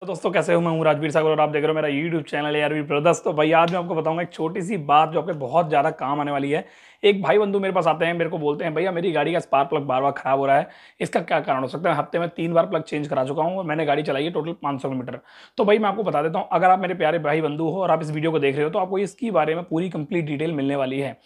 तो दोस्तों कैसे हो मैं हूँ राजवीर सागर और आप देख रहे हो मेरा यूट्यूब चैनल यार वी ब्रदर्स तो भाई आज मैं आपको बताऊंगा एक छोटी सी बात जो आपके बहुत ज़्यादा काम आने वाली है एक भाई बंधु मेरे पास आते हैं मेरे को बोलते हैं भैया मेरी गाड़ी का स्पार्क प्लग बार बार खराब हो रहा है इसका क्या कारण हो सकता है हफ्ते में तीन बार प्लग चेंज करा चुका हूँ और मैंने गाड़ी चलाई है टोटल पाँच किलोमीटर तो भाई मैं आपको बता देता हूँ अगर आप मेरे प्यारे भाई बंधु हो और आप इस वीडियो को देख रहे हो तो आपको इसके बारे में पूरी कंप्लीट डिटेल मिलने वाली है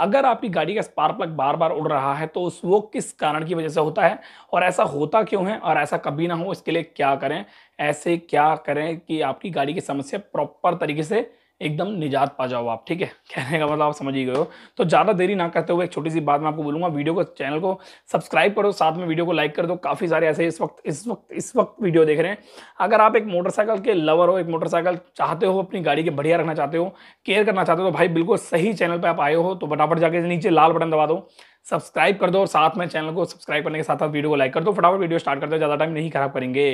अगर आपकी गाड़ी का स्पार्क प्लग बार बार उड़ रहा है तो उस वो किस कारण की वजह से होता है और ऐसा होता क्यों है और ऐसा कभी ना हो इसके लिए क्या करें ऐसे क्या करें कि आपकी गाड़ी की समस्या प्रॉपर तरीके से एकदम निजात पा जाओ आप ठीक है कहने का मतलब आप समझ ही गए हो तो ज़्यादा देरी ना करते हुए एक छोटी सी बात मैं आपको बोलूँगा वीडियो को चैनल को सब्सक्राइब करो साथ में वीडियो को लाइक कर दो काफ़ी सारे ऐसे इस वक्त इस वक्त इस वक्त वीडियो देख रहे हैं अगर आप एक मोटरसाइकिल के लवर हो एक मोटरसाइकिल चाहते हो अपनी गाड़ी के बढ़िया रखना चाहते हो केयर करना चाहते हो तो भाई बिल्कुल सही चैनल पर आप आए हो तो फटाफट जाके नीचे लाल बटन दबा दो सब्सक्राइब कर दो और साथ में चैनल को सब्सक्राइब करने के साथ साथ वीडियो को लाइक कर दो फटाफट वीडियो स्टार्ट कर दो ज़्यादा टाइम नहीं खराब करेंगे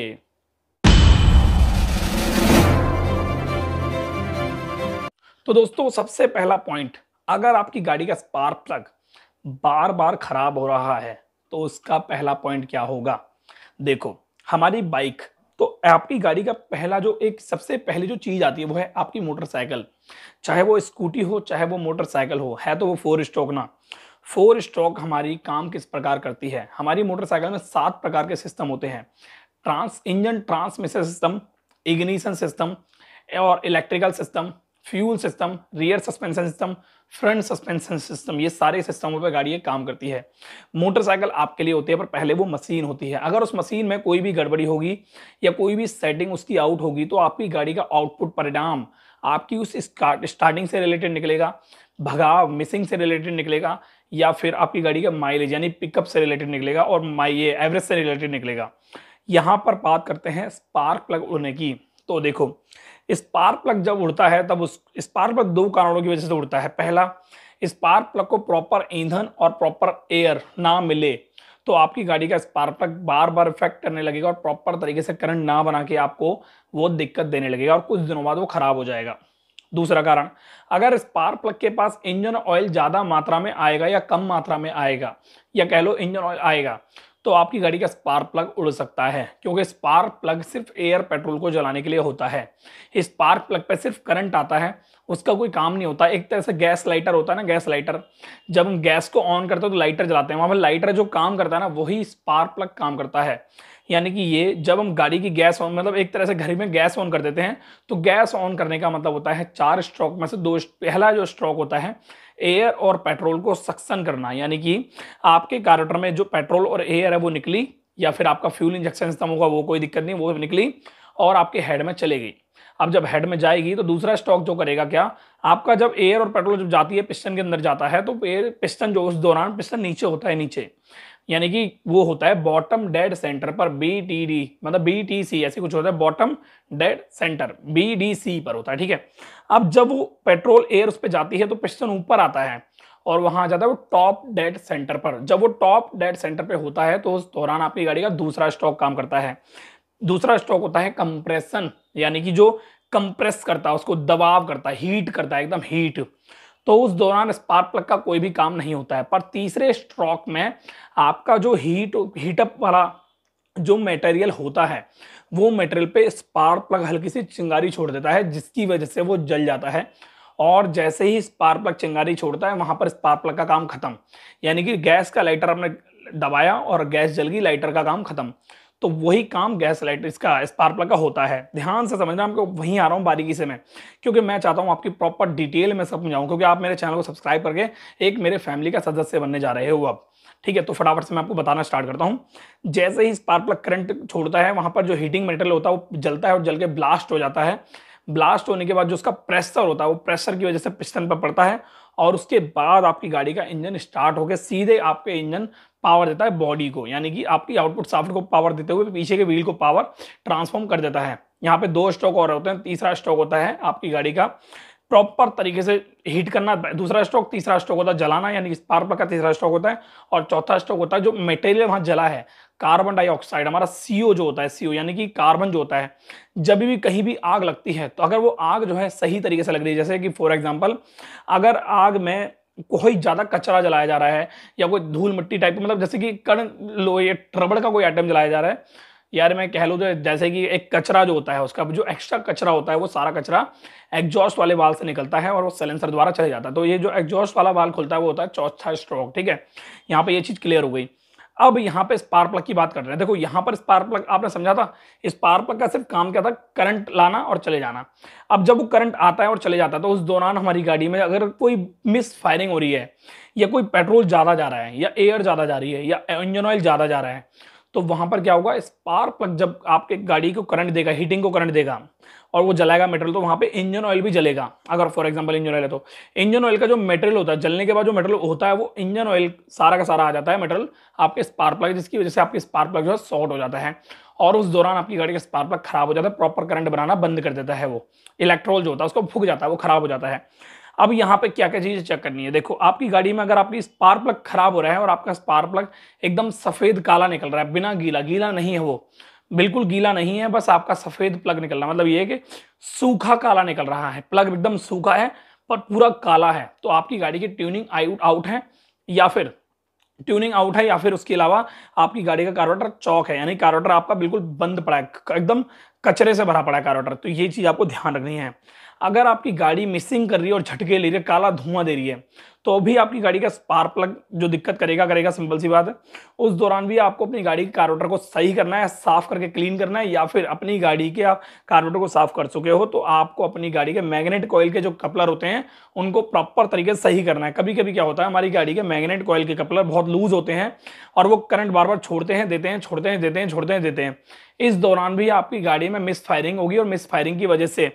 तो दोस्तों सबसे पहला पॉइंट अगर आपकी गाड़ी का स्पार्क प्लग बार बार खराब हो रहा है तो उसका पहला पॉइंट क्या होगा देखो हमारी बाइक तो आपकी गाड़ी का पहला जो एक सबसे पहली जो चीज़ आती है वो है आपकी मोटरसाइकिल चाहे वो स्कूटी हो चाहे वो मोटरसाइकिल हो है तो वो फोर स्ट्रोक ना फोर स्ट्रोक हमारी काम किस प्रकार करती है हमारी मोटरसाइकिल में सात प्रकार के सिस्टम होते हैं trans engine transmission system ignition system और electrical system fuel system rear suspension system front suspension system ये सारे सिस्टमों पे गाड़ी काम करती है मोटरसाइकिल आपके लिए होती है पर पहले वो मशीन होती है अगर उस मशीन में कोई भी गड़बड़ी होगी या कोई भी सेटिंग उसकी आउट होगी तो आपकी गाड़ी का आउटपुट परिणाम आपकी उस स्टार्टिंग से रिलेटेड निकलेगा भगाव मिसिंग से रिलेटेड निकलेगा या फिर आपकी गाड़ी का माइलेज यानी पिकअप से रिलेटेड निकलेगा और माइ ये एवरेज से रिलेटेड निकलेगा यहाँ पर बात करते हैं स्पार्क प्लग उड़ने की तो देखो स्पार्क प्लग जब उड़ता है तब उस स्पार्क प्लग दो कारणों की वजह से उड़ता है पहला स्पार्क प्लग को प्रॉपर ईंधन और प्रॉपर एयर ना मिले तो आपकी गाड़ी का स्पार्क प्लग बार बार इफेक्ट करने लगेगा और प्रॉपर तरीके से करंट ना बना के आपको वो दिक्कत देने लगेगा और कुछ दिनों बाद वो खराब हो जाएगा दूसरा कारण अगर स्पार्क प्लग के पास इंजन ऑयल ज़्यादा मात्रा में आएगा या कम मात्रा में आएगा या कह लो इंजन ऑयल आएगा तो आपकी गाड़ी का स्पार्क प्लग उड़ सकता है क्योंकि स्पार्क प्लग सिर्फ एयर पेट्रोल को जलाने के लिए होता है स्पार्क प्लग पर सिर्फ करंट आता है उसका कोई काम नहीं होता एक तरह से गैस लाइटर होता है ना गैस लाइटर जब हम गैस को ऑन करते हैं तो लाइटर जलाते हैं वहाँ पर लाइटर जो काम करता है ना वही स्पार्क प्लग काम करता है यानी कि ये जब हम गाड़ी की गैस ऑन मतलब एक तरह से घर में गैस ऑन कर देते हैं तो गैस ऑन करने का मतलब होता है चार स्ट्रोक में से दो पहला जो स्ट्रोक होता है एयर और पेट्रोल को सक्सन करना यानी कि आपके कार्टर में जो पेट्रोल और एयर है वो निकली या फिर आपका फ्यूल इंजेक्शन सिस्टम होगा वो कोई दिक्कत नहीं वो निकली और आपके हेड में चले गई अब जब हेड में जाएगी तो दूसरा स्टॉक जो करेगा क्या आपका जब एयर और पेट्रोल जब जाती है पिस्टन के अंदर जाता है तो एयर पिस्टन जो उस दौरान पिस्टन नीचे होता है नीचे यानी कि वो होता है बॉटम डेड सेंटर पर बी टी डी मतलब बी टी सी ऐसे कुछ होता है bottom dead centre B D C पर होता है ठीक है अब जब वो पेट्रोल एयर उस पर जाती है तो पिस्टन ऊपर आता है और वहां आ जाता है वो टॉप डेड सेंटर पर जब वो टॉप डेड सेंटर पे होता है तो उस दौरान आपकी गाड़ी का दूसरा स्टॉक काम करता है दूसरा स्टॉक होता है कंप्रेशन यानी कि जो कंप्रेस करता है उसको दबाव करता है हीट करता है एकदम हीट तो उस दौरान स्पार्क प्लग का कोई भी काम नहीं होता है पर तीसरे स्ट्रोक में आपका जो हीट हीटअप वाला जो मटेरियल होता है वो मटेरियल पे स्पार्क प्लग हल्की सी चिंगारी छोड़ देता है जिसकी वजह से वो जल जाता है और जैसे ही स्पार्क प्लग चिंगारी छोड़ता है वहां पर स्पार्क प्लग का काम खत्म यानी कि गैस का लाइटर आपने दबाया और गैस जल गई लाइटर का काम खत्म तो वही काम गैस लाइट इसका स्पार्क प्लग का होता है ध्यान से समझना आपको वहीं आ रहा हूँ बारीकी से मैं क्योंकि मैं चाहता हूँ आपकी प्रॉपर डिटेल में समझाऊँ क्योंकि आप मेरे चैनल को सब्सक्राइब करके एक मेरे फैमिली का सदस्य बनने जा रहे हो आप ठीक है तो फटाफट से मैं आपको बताना स्टार्ट करता हूँ जैसे ही स्पार्क प्लग करंट छोड़ता है वहाँ पर जो हीटिंग मटेरियल होता है वो जलता है और जल के ब्लास्ट हो जाता है ब्लास्ट होने के बाद जो उसका प्रेशर होता है वो प्रेशर की वजह से पिस्टन पर पड़ता है और उसके बाद आपकी गाड़ी का इंजन स्टार्ट होकर सीधे आपके इंजन पावर देता है बॉडी को यानी कि आपकी आउटपुट साफ्ट को पावर देते हुए पीछे के व्हील को पावर ट्रांसफॉर्म कर देता है यहाँ पे दो स्टॉक और होते हैं तीसरा स्टॉक होता है आपकी गाड़ी का प्रॉपर तरीके से हीट करना दूसरा स्ट्रोक तीसरा स्ट्रोक होता है जलाना यानी पार्प का तीसरा स्ट्रोक होता है और चौथा स्ट्रोक होता है जो मटेरियल वहाँ जला है कार्बन डाइऑक्साइड हमारा सीओ जो होता है सीओ यानी कि कार्बन जो होता है जब भी कहीं भी आग लगती है तो अगर वो आग जो है सही तरीके से लग रही है जैसे कि फॉर एग्जाम्पल अगर आग में कोई ज़्यादा कचरा जलाया जा रहा है या कोई धूल मिट्टी टाइप मतलब जैसे कि कण लो ये रबड़ का कोई आइटम जलाया जा रहा है यार मैं कह लूँ तो जैसे कि एक कचरा जो होता है उसका जो एक्स्ट्रा कचरा होता है वो सारा कचरा एग्जॉस्ट वाले वाल से निकलता है और वो सेलेंसर द्वारा चले जाता है तो ये जो एग्जॉस्ट वाला वाल खुलता है वो होता है चौथा स्ट्रोक ठीक है यहाँ पर ये चीज़ क्लियर हो गई अब यहाँ पे स्पार्क प्लग की बात कर रहे हैं देखो यहाँ पर स्पार्क प्लग आपने समझा था स्पार्क प्लग का सिर्फ काम क्या था करंट लाना और चले जाना अब जब वो करंट आता है और चले जाता है तो उस दौरान हमारी गाड़ी में अगर कोई मिस फायरिंग हो रही है या कोई पेट्रोल ज़्यादा जा रहा है या एयर ज़्यादा जा रही है या इंजन ऑयल ज़्यादा जा रहा है तो वहां पर क्या होगा स्पार्क प्लग जब आपके गाड़ी को करंट देगा हीटिंग को करंट देगा और वो जलाएगा मेटेरियल तो वहां पे इंजन ऑयल भी जलेगा अगर फॉर एग्जांपल इंजन ऑयल है तो इंजन ऑयल का जो मेटेरियल होता है जलने के बाद जो मेटेरियल होता है वो इंजन ऑयल सारा का सारा आ जाता है मेटेरियल आपके स्पार्क प्लग जिसकी वजह से आपकी स्पार्क प्लग जो है शॉर्ट हो जाता है और उस दौरान आपकी गाड़ी का स्पार्क प्लग खराब हो जाता है प्रॉपर करंट बनाना बंद कर देता है वो इलेक्ट्रोल जो होता है उसको फूक जाता है वो खराब हो जाता है अब यहाँ पे क्या क्या चीज़ें चेक करनी है देखो आपकी गाड़ी में अगर आपकी स्पार्क प्लग खराब हो रहा है और आपका स्पार्क प्लग एकदम सफ़ेद काला निकल रहा है बिना गीला गीला नहीं है वो बिल्कुल गीला नहीं है बस आपका सफ़ेद प्लग निकल रहा है मतलब ये कि सूखा काला निकल रहा है प्लग एकदम सूखा है पर पूरा काला है तो आपकी गाड़ी की ट्यूनिंग आउट आउट है या फिर ट्यूनिंग आउट है या फिर उसके अलावा आपकी गाड़ी का कार्बोरेटर चौक है यानी कार्बोरेटर आपका बिल्कुल बंद पड़ा है एकदम कचरे से भरा पड़ा है कार्बोरेटर तो ये चीज़ आपको ध्यान रखनी है अगर आपकी गाड़ी मिसिंग कर रही है और झटके ले रही है काला धुआं दे रही है तो भी आपकी गाड़ी का स्पार्क प्लग जो दिक्कत करेगा करेगा सिंपल सी बात है उस दौरान भी आपको अपनी गाड़ी के कार्बोटर को सही करना है साफ करके क्लीन करना है या फिर अपनी गाड़ी के आप कार्बोटर को साफ कर चुके हो तो आपको अपनी गाड़ी के मैग्नेट कॉयल के जो कपलर होते हैं उनको प्रॉपर तरीके से सही करना है कभी कभी क्या होता है हमारी गाड़ी के मैग्नेट कॉयल के कपलर बहुत लूज होते हैं और वो करंट बार बार छोड़ते हैं देते हैं छोड़ते हैं देते हैं छोड़ते हैं देते हैं इस दौरान भी आपकी गाड़ी में मिस फायरिंग होगी और मिस फायरिंग की वजह से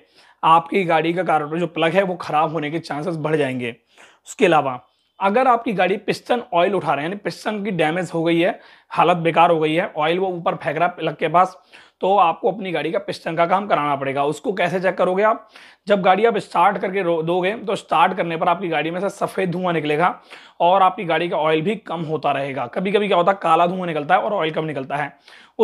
आपकी गाड़ी का कार्बोरेटर जो प्लग है वो खराब होने के चांसेस बढ़ जाएंगे उसके अलावा अगर आपकी गाड़ी पिस्टन ऑयल उठा रहे हैं यानी पिस्टन की डैमेज हो गई है हालत बेकार हो गई है ऑयल वो ऊपर फेंक रहा है प्लग के पास तो आपको अपनी गाड़ी का पिस्टन का काम कराना पड़ेगा उसको कैसे चेक करोगे आप जब गाड़ी आप स्टार्ट करके दोगे तो स्टार्ट करने पर आपकी गाड़ी में से सफ़ेद धुआं निकलेगा और आपकी गाड़ी का ऑयल भी कम होता रहेगा कभी कभी क्या होता है काला धुआं निकलता है और ऑयल कम निकलता है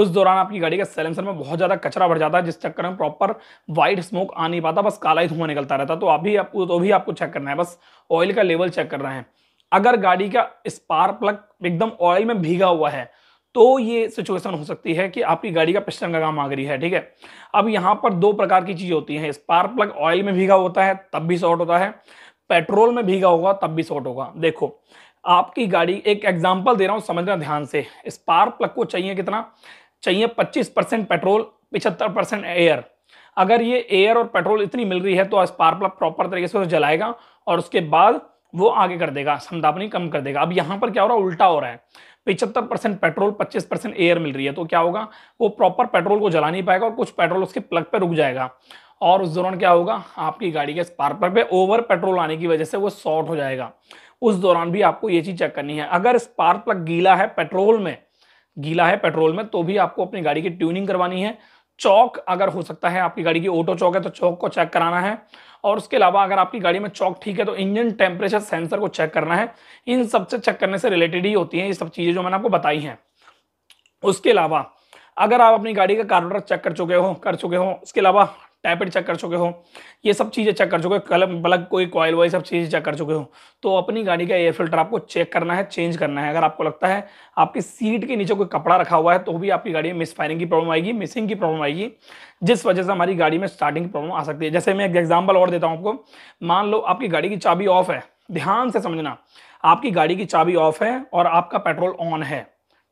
उस दौरान आपकी गाड़ी का सैलेंसर में बहुत ज़्यादा कचरा बढ़ जाता है जिस चक्कर में प्रॉपर वाइट स्मोक आ नहीं पाता बस काला ही धुआं निकलता रहता तो अभी आपको तो भी आपको चेक करना है बस ऑयल का लेवल चेक करना है अगर गाड़ी का स्पार्क प्लग एकदम ऑयल में भीगा हुआ है तो ये सिचुएशन हो सकती है कि आपकी गाड़ी का पिस्टन का काम आ गई है ठीक है अब यहाँ पर दो प्रकार की चीज़ होती है स्पार्क प्लग ऑयल में भीगा होता है तब भी शॉर्ट होता है पेट्रोल में भीगा होगा तब भी शॉर्ट होगा देखो आपकी गाड़ी एक एग्जाम्पल दे रहा हूँ समझना ध्यान से स्पार्क प्लग को चाहिए कितना चाहिए पच्चीस परसेंट पेट्रोल पिछहत्तर परसेंट एयर अगर ये एयर और पेट्रोल इतनी मिल रही है तो स्पार्क प्लग प्रॉपर तरीके से जलाएगा और उसके बाद वो आगे कर देगा संतापनी कम कर देगा अब यहां पर क्या हो रहा है उल्टा हो रहा है पिछहत्तर परसेंट पेट्रोल पच्चीस परसेंट एयर मिल रही है तो क्या होगा वो प्रॉपर पेट्रोल को जला नहीं पाएगा और कुछ पेट्रोल उसके प्लग पर रुक जाएगा और उस दौरान क्या होगा आपकी गाड़ी के स्पार्क प्लग पे ओवर पेट्रोल आने की वजह से वो शॉर्ट हो जाएगा उस दौरान भी आपको ये चीज़ चेक करनी है अगर स्पार्क प्लग गीला है पेट्रोल में गीला है पेट्रोल में तो भी आपको अपनी गाड़ी की ट्यूनिंग करवानी है चौक अगर हो सकता है आपकी गाड़ी की ऑटो चौक है तो चौक को चेक कराना है और उसके अलावा अगर आपकी गाड़ी में चौक ठीक है तो इंजन टेम्परेचर सेंसर को चेक करना है इन सब से चेक करने से रिलेटेड ही होती हैं ये सब चीज़ें जो मैंने आपको बताई हैं उसके अलावा अगर आप अपनी गाड़ी का कार्बोरेटर चेक कर चुके हो कर चुके हो उसके अलावा टैपेट चेक कर चुके हो ये सब चीज़ें चेक कर चुके हो कलम बलग कोई कॉयल वॉयल सब चीज़ें चेक कर चुके हो तो अपनी गाड़ी का एयर फिल्टर आपको चेक करना है चेंज करना है अगर आपको लगता है आपकी सीट के नीचे कोई कपड़ा रखा हुआ है तो भी आपकी गाड़ी में मिस फायरिंग की प्रॉब्लम आएगी मिसिंग की प्रॉब्लम आएगी जिस वजह से हमारी गाड़ी में स्टार्टिंग की प्रॉब्लम आ सकती है जैसे मैं एक एग्जाम्पल और देता हूँ आपको मान लो आपकी गाड़ी की चाबी ऑफ है ध्यान से समझना आपकी गाड़ी की चाबी ऑफ है और आपका पेट्रोल ऑन है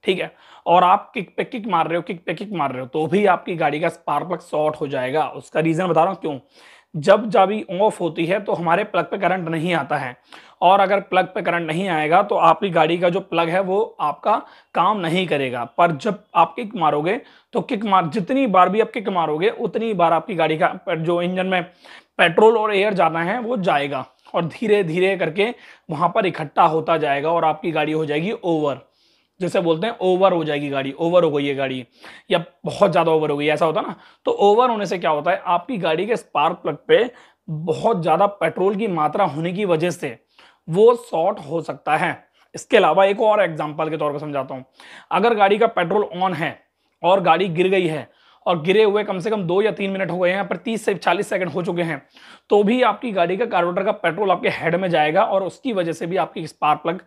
ठीक है और आप किक पे किक मार रहे हो किक पे किक मार रहे हो तो भी आपकी गाड़ी का स्पार्क प्लग शॉर्ट हो जाएगा उसका रीज़न बता रहा हूँ क्यों जब भी ऑफ होती है तो हमारे प्लग पे करंट नहीं आता है और अगर प्लग पे करंट नहीं आएगा तो आपकी गाड़ी का जो प्लग है वो आपका काम नहीं करेगा पर जब आप किक मारोगे तो किक मार जितनी बार भी आप किक मारोगे उतनी बार आपकी गाड़ी का जो इंजन में पेट्रोल और एयर जाना है वो जाएगा और धीरे धीरे करके वहाँ पर इकट्ठा होता जाएगा और आपकी गाड़ी हो जाएगी ओवर जैसे बोलते हैं ओवर हो जाएगी गाड़ी ओवर हो गई है गाड़ी या बहुत ज़्यादा ओवर हो गई ऐसा होता ना तो ओवर होने से क्या होता है आपकी गाड़ी के स्पार्क प्लग पे बहुत ज़्यादा पेट्रोल की मात्रा होने की वजह से वो शॉर्ट हो सकता है इसके अलावा एक और एग्जाम्पल के तौर पर समझाता हूँ अगर गाड़ी का पेट्रोल ऑन है और गाड़ी गिर गई है और गिरे हुए कम से कम दो या तीन मिनट हो गए हैं पर तीस से चालीस सेकंड हो चुके हैं तो भी आपकी गाड़ी का कार्बोटर का पेट्रोल आपके हेड में जाएगा और उसकी वजह से भी आपकी स्पार्क प्लग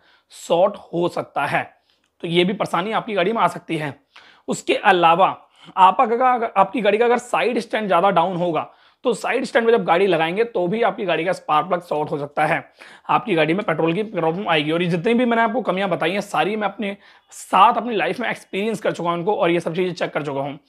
शॉर्ट हो सकता है तो ये भी परेशानी आपकी गाड़ी में आ सकती है उसके अलावा आपका अगर आपकी गाड़ी का अगर साइड स्टैंड ज़्यादा डाउन होगा तो साइड स्टैंड में जब गाड़ी लगाएंगे तो भी आपकी गाड़ी का स्पार्क प्लग शॉर्ट हो सकता है आपकी गाड़ी में पेट्रोल की प्रॉब्लम आएगी और ये जितनी भी मैंने आपको कमियां बताई हैं सारी मैं अपने साथ अपनी लाइफ में एक्सपीरियंस कर चुका हूँ उनको और ये सब चीज़ें चेक कर चुका हूँ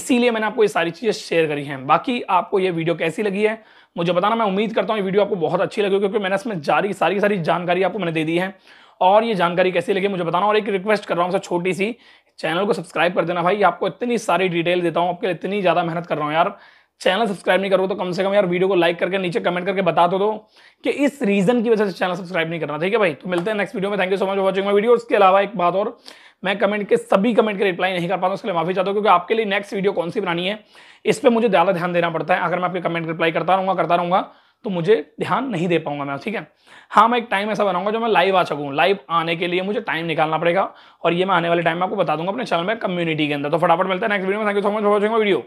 इसीलिए मैंने आपको ये सारी चीज़ें शेयर करी हैं बाकी आपको ये वीडियो कैसी लगी है मुझे बताना मैं उम्मीद करता हूँ ये वीडियो आपको बहुत अच्छी लगी क्योंकि मैंने इसमें जारी सारी सारी जानकारी आपको मैंने दे दी है और ये जानकारी कैसी लगी मुझे बताना और एक रिक्वेस्ट कर रहा हूँ सबसे छोटी सी चैनल को सब्सक्राइब कर देना भाई आपको इतनी सारी डिटेल देता हूँ आपके लिए इतनी ज़्यादा मेहनत कर रहा हूँ यार चैनल सब्सक्राइब नहीं करो तो कम से कम यार वीडियो को लाइक करके नीचे कमेंट करके बता तो दो तो कि इस रीजन की वजह से चैनल सब्सक्राइब नहीं करना ठीक है भाई तो मिलते हैं नेक्स्ट वीडियो में thank you so much watching my video उसके अलावा एक बात और मैं कमेंट के सभी कमेंट के रिप्लाई नहीं कर पाता उसके लिए माफी चाहता हूँ क्योंकि आपके लिए नेक्स्ट वीडियो कौन सी बनानी है इस पर मुझे ज़्यादा ध्यान देना पड़ता है अगर मैं आपके कमेंट रिप्लाई करता रहूँगा करता रहूँगा तो मुझे ध्यान नहीं दे पाऊंगा मैं ठीक है हाँ मैं एक टाइम ऐसा बनाऊंगा जो मैं लाइव आ सकूँ लाइव आने के लिए मुझे टाइम निकालना पड़ेगा और ये मैं आने वाले टाइम में आपको बता दूंगा अपने चैनल में कम्युनिटी के अंदर तो फटाफट मिलता है नेक्स्ट वीडियो में thank you so much for watching video